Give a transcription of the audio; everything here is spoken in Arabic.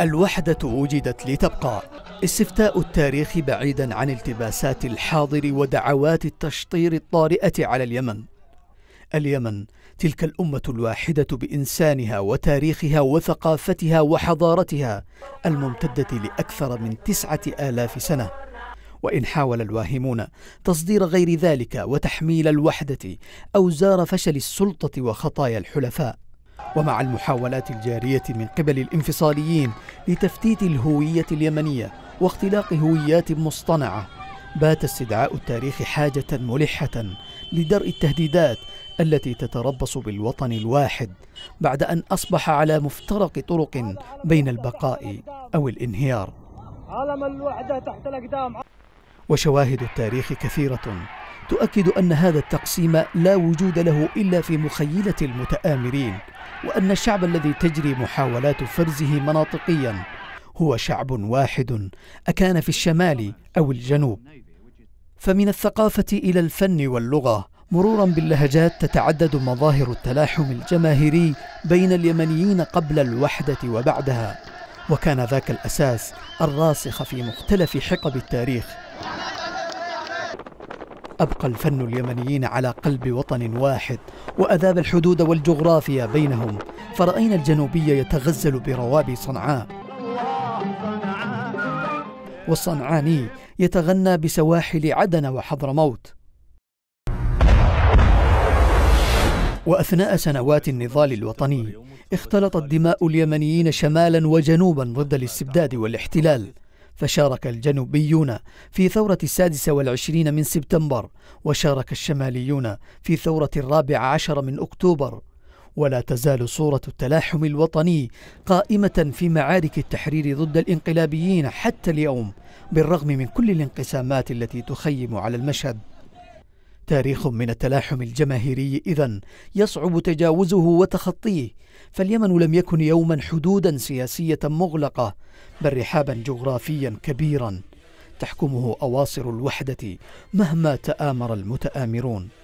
الوحدة وجدت لتبقى استفتاء التاريخ بعيدا عن التباسات الحاضر ودعوات التشطير الطارئة على اليمن اليمن تلك الأمة الواحدة بإنسانها وتاريخها وثقافتها وحضارتها الممتدة لأكثر من تسعة آلاف سنة وإن حاول الواهمون تصدير غير ذلك وتحميل الوحدة أوزار فشل السلطة وخطايا الحلفاء ومع المحاولات الجارية من قبل الانفصاليين لتفتيت الهوية اليمنية واختلاق هويات مصطنعة بات استدعاء التاريخ حاجة ملحة لدرء التهديدات التي تتربص بالوطن الواحد بعد أن أصبح على مفترق طرق بين البقاء أو الانهيار عالم الوحدة تحت الأقدام وشواهد التاريخ كثيرة تؤكد أن هذا التقسيم لا وجود له إلا في مخيلة المتآمرين وأن الشعب الذي تجري محاولات فرزه مناطقيا هو شعب واحد أكان في الشمال أو الجنوب فمن الثقافة إلى الفن واللغة مرورا باللهجات تتعدد مظاهر التلاحم الجماهيري بين اليمنيين قبل الوحدة وبعدها وكان ذاك الأساس الراسخ في مختلف حقب التاريخ أبقى الفن اليمنيين على قلب وطن واحد وأذاب الحدود والجغرافيا بينهم فرأينا الجنوبي يتغزل بروابي صنعاء والصنعاني يتغنى بسواحل عدن وحضرموت وأثناء سنوات النضال الوطني اختلطت دماء اليمنيين شمالا وجنوبا ضد الاستبداد والاحتلال فشارك الجنوبيون في ثورة السادسة والعشرين من سبتمبر وشارك الشماليون في ثورة الرابع عشر من أكتوبر ولا تزال صورة التلاحم الوطني قائمة في معارك التحرير ضد الانقلابيين حتى اليوم بالرغم من كل الانقسامات التي تخيم على المشهد تاريخ من التلاحم الجماهيري إذا يصعب تجاوزه وتخطيه فاليمن لم يكن يوما حدودا سياسية مغلقة بل رحابا جغرافيا كبيرا تحكمه أواصر الوحدة مهما تآمر المتآمرون